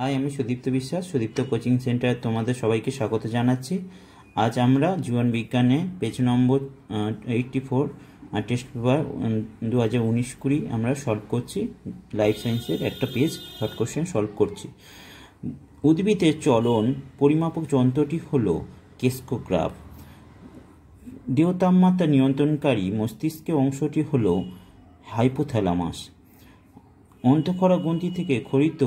high আমি সুদীপ্ত বিশ্বাস Sudipta coaching centre তোমাদের সবাইকে স্বাগত জানাচ্ছি আজ আমরা জীবন বিজ্ঞানে page number eighty four test paper দু হাজার উনিশ কুড়ি আমরা সলভ করছি লাইফ সায়েন্সের একটা পেজ শর্ট কোশ্চেন সলভ করছি উদ্ভিদের চলন পরিমাপক যন্ত্রটি হল কেস্কোগ্রাফ দেহ তাপমাত্রা নিয়ন্ত্রণকারী মস্তিষ্কের অংশটি হল হাইপোথ্যালামাস অন্তঃক্ষরা গ্রন্থি থেকে খরিত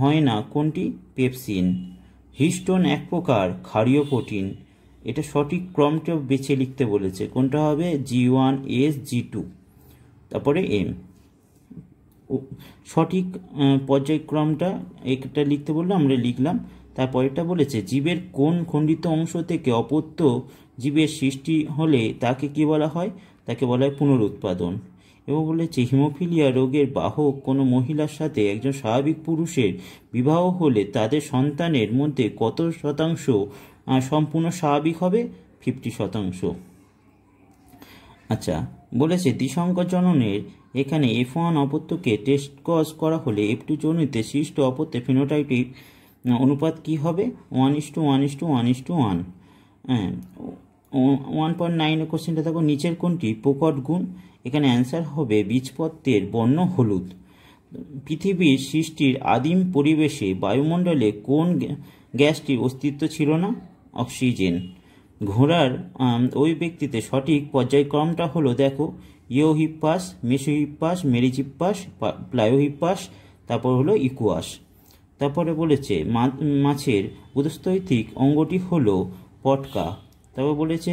হয় না কোনটি পেপসিন হিস্টোন এক প্রকার ক্ষারীয় প্রোটিন এটা সঠিক ক্রমটা বেছে লিখতে বলেছে কোনটা হবে G one S G two তারপরে এম সঠিক পর্যায়ক্রমটা একটা লিখতে বললো আমরা লিখলাম তারপরেরটা বলেছে জীবের কোন খণ্ডিত অংশ থেকে অপত্য জীবের সৃষ্টি হলে তাকে কি বলা হয় তাকে বলা হয় পুনরুৎপাদন এবং বলেছে হিমোফিলিয়া রোগের বাহক কোনো মহিলার সাথে একজন স্বাভাবিক পুরুষের বিবাহ হলে তাদের সন্তানের মধ্যে কত শতাংশ সম্পূর্ণ স্বাভাবিক হবে ফিফটি শতাংশ আচ্ছা বলেছে দ্বিসংকর জননের এখানে এফ ওয়ান অপত্যকে টেস্ট কস করা হলে এফ টু জনিতে সৃষ্ট অপত্যে ফিনোটাইটিক অনুপাত কি হবে one is to one is to one is to one হ্যাঁ ওয়ান পয়েন্ট নাইনের কোশ্চেনটা দেখো নিচের কোনটি প্রকট গুণ এখানে অ্যান্সার হবে বীজপত্রের বর্ণ হলুদ পৃথিবীর সৃষ্টির আদিম পরিবেশে বায়ুমণ্ডলে কোন গ্যাসটির অস্তিত্ব ছিল না অক্সিজেন ঘোড়ার ওই ব্যক্তিতে সঠিক পর্যায়ক্রমটা হলো দেখো ইয়োহিপাস মেসোহিপাস মেরিচিপাস প্লায়োহিপাস তারপর হলো ইকুয়াস তারপরে বলেছে মাছের উদস্থৈতিক অঙ্গটি হলো পটকা তবে বলেছে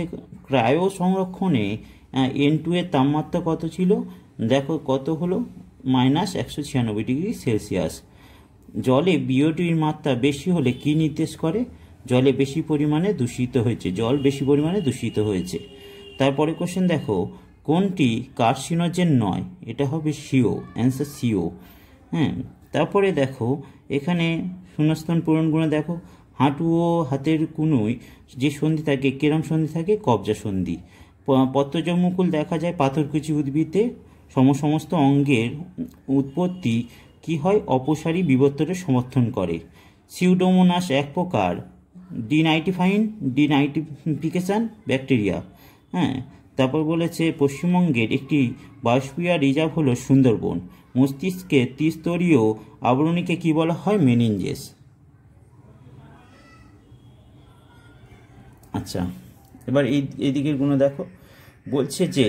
ক্রায়ো সংরক্ষণে এন টু এর তাপমাত্রা কত ছিল দেখো কত হলো মাইনাস একশো ছিয়ানব্বই ডিগ্রি সেলসিয়াস জলে বিওটির মাত্রা বেশি হলে কি নির্দেশ করে জলে বেশি পরিমাণে দূষিত হয়েছে জল বেশি পরিমাণে দূষিত হয়েছে তারপরে কোশ্চেন দেখো কোনটি কার্সিনোজেন নয় এটা হবে সিও অ্যান্সার সিও হ্যাঁ তারপরে দেখো এখানে শূন্যস্থান পূরণ করে দেখো হাঁটু ও হাতের কুনুই যে সন্ধি থাকে কেরম সন্ধি থাকে কবজা সন্ধি পত্রজমুকুল দেখা যায় পাথরকুচি উদ্ভিদে সমস্ত অঙ্গের উৎপত্তি কি হয় অপসারী বিবর্তনের সমর্থন করে সিউডোমোনাস এক প্রকার ডিনাইটিফাইন ডিনাইটিফিকেশান ব্যাকটেরিয়া হ্যাঁ তারপর বলেছে পশ্চিমবঙ্গের একটি বাষ্পীয় রিজার্ভ হলো সুন্দরবন মস্তিষ্কে ত্রিস্তরীয় আবরণীকে কি বলা হয় মেনিনজেস আচ্ছা এবার এই গুণ দেখো বলছে যে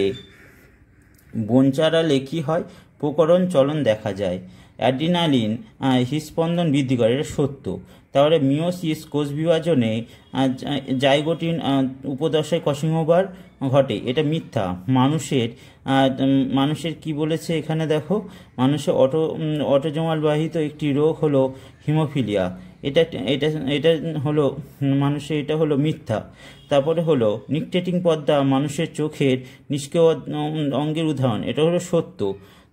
বঞ্চারালে কী হয় প্রকরণ চলন দেখা যায় অ্যাড্রিনালিন হৃস্পন্দন বৃদ্ধি করে এটা সত্য তাহলে মিওসিস কোষ বিভাজনে জাইগোটিন উপদশায় কসিংহবার ঘটে এটা মিথ্যা মানুষের মানুষের কি বলেছে এখানে দেখো মানুষের অটো অটোজমাল বাহিত একটি রোগ হলো হিমোফিলিয়া এটা এটা এটা হলো মানুষের এটা হলো মিথ্যা তারপরে হলো নিকটেটিং পর্দা মানুষের চোখের নিষ্কেয় অঙ্গের উদাহরণ এটা হলো সত্য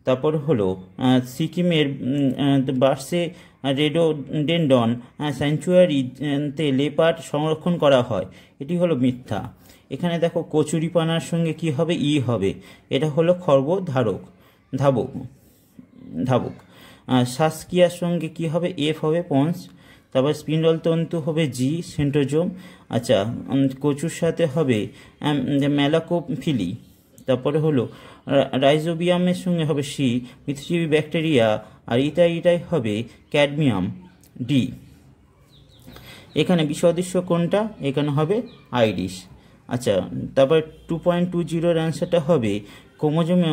তারপর হলো সিকিমের বার্সে রেডো ডেন্ডন স্যাংচুয়ারিতে লেপার সংরক্ষণ করা হয় এটি হলো মিথ্যা এখানে দেখো কচুরিপানার সঙ্গে কি হবে ই হবে এটা হলো খর্ব ধারক ধাবক ধাবক সাসকিয়ার সঙ্গে কি হবে এফ হবে পঞ্চ তারপর স্পিন্ডল তন্তু হবে জি সেন্ট্রোজোম আচ্ছা কচুর সাথে হবে ম্যালাকোফিলি তারপরে হলো রাইজোবিয়ামের সঙ্গে হবে সি পৃথিবী ব্যাকটেরিয়া আর ইটা ইটাই হবে ক্যাডমিয়াম ডি এখানে বিষদৃশ্য কোনটা এখানে হবে আইরিশ আচ্ছা তারপর টু পয়েন্ট টু জিরোর অ্যান্সারটা হবে কোমোজমে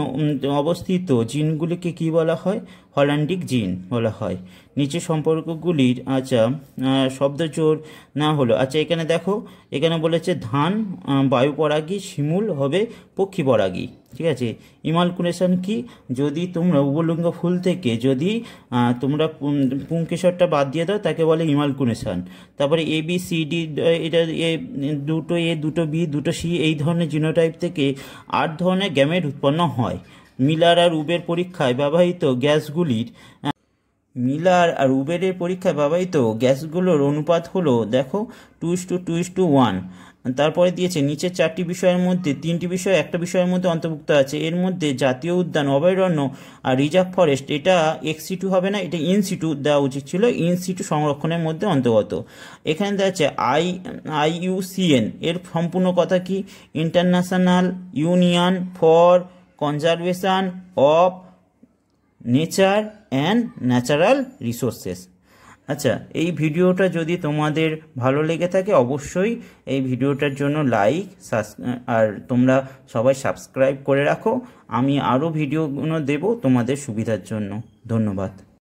অবস্থিত জিনগুলিকে কি বলা হয় হল্যান্ডিক জিন বলা হয় নিচে সম্পর্কগুলির আচ্ছা শব্দ জোর না হলো আচ্ছা এখানে দেখো এখানে বলেছে ধান বায়ুপরাগী শিমুল হবে পক্ষী পরাগী ঠিক আছে ইমালকুলেশন কি যদি তোমরা উবলিঙ্গ ফুল থেকে যদি তোমরা পুঙ্কেশ্বরটা বাদ দিয়ে দাও তাকে বলে ইমালকুলেশন তারপরে এ বি সি ডি এটা এ দুটো এ দুটো বি দুটো সি এই ধরনের জিনোটাইপ থেকে আট ধরনের গ্যামেট উৎপন্ন হয় মিলার আর উবের পরীক্ষায় ব্যবহৃত গ্যাসগুলির মিলার আর উবেরের পরীক্ষায় ব্যবহৃত গ্যাসগুলোর অনুপাত হলো দেখো two is to two is to one তারপরে দিয়েছে নিচের চারটি বিষয়ের মধ্যে তিনটি বিষয় একটা বিষয়ের মধ্যে অন্তর্ভুক্ত আছে এর মধ্যে জাতীয় উদ্যান অভয়ারণ্য আর রিজার্ভ ফরেস্ট এটা এক্সিটু হবে না এটা ইনসিটু দেওয়া উচিত ছিল ইনসিটু সংরক্ষণের মধ্যে অন্তর্গত এখানে দেওয়া আছে আই আইইউসিএন এর সম্পূর্ণ কথা কি international union for conservation of nature and natural resources আচ্ছা এই ভিডিওটা যদি তোমাদের ভালো লেগে থাকে অবশ্যই এই ভিডিওটার জন্য লাইক আর তোমরা সবাই সাবস্ক্রাইব করে রাখো আমি আরও ভিডিওগুলো দেব তোমাদের সুবিধার জন্য ধন্যবাদ